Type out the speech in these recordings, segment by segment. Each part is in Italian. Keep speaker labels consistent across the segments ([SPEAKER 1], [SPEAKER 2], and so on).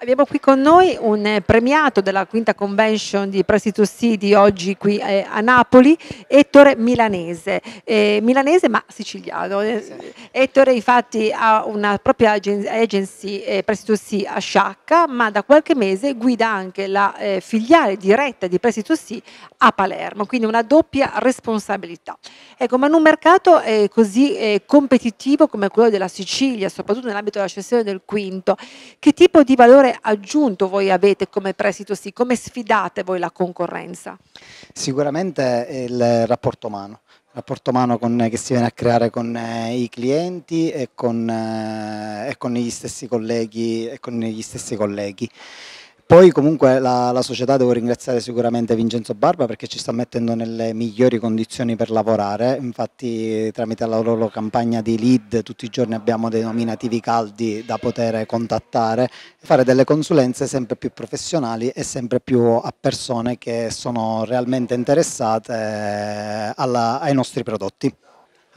[SPEAKER 1] Abbiamo qui con noi un eh, premiato della quinta convention di Prestito City oggi qui eh, a Napoli, Ettore Milanese, eh, milanese ma siciliano. Sì. Eh, Ettore infatti ha una propria agency eh, Prestito Sì a Sciacca, ma da qualche mese guida anche la eh, filiale diretta di Prestito Sì a Palermo, quindi una doppia responsabilità. Ecco, ma in un mercato così competitivo come quello della Sicilia, soprattutto nell'ambito della cessione del quinto, che tipo di valore valore aggiunto voi avete come prestito sì? Come sfidate voi la concorrenza?
[SPEAKER 2] Sicuramente il rapporto umano rapporto umano con, che si viene a creare con eh, i clienti e con, eh, e con, gli, stessi colleghi, e con gli stessi colleghi. Poi comunque la, la, società devo ringraziare sicuramente Vincenzo Barba perché ci sta mettendo nelle migliori condizioni per lavorare, infatti tramite la loro campagna di lead tutti i giorni abbiamo dei nominativi caldi da poter contattare e fare delle consulenze sempre più professionali e sempre più a persone che sono realmente interessate eh, alla, ai nostri prodotti.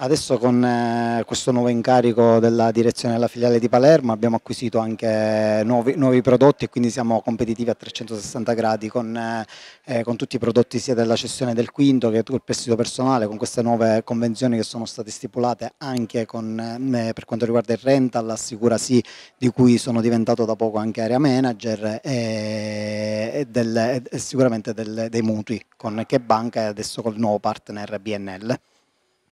[SPEAKER 2] Adesso con eh, questo nuovo incarico della direzione della filiale di Palermo abbiamo acquisito anche nuovi, nuovi prodotti e quindi siamo competitivi a 360 gradi con, eh, eh, con, tutti i prodotti sia della cessione del quinto che del prestito personale, con queste nuove convenzioni che sono state stipulate anche con, eh, eh per quanto riguarda il rental, l'assicurasi di cui sono diventato da poco anche area manager e, del, e sicuramente del, dei mutui con Che Banca e adesso col nuovo partner BNL.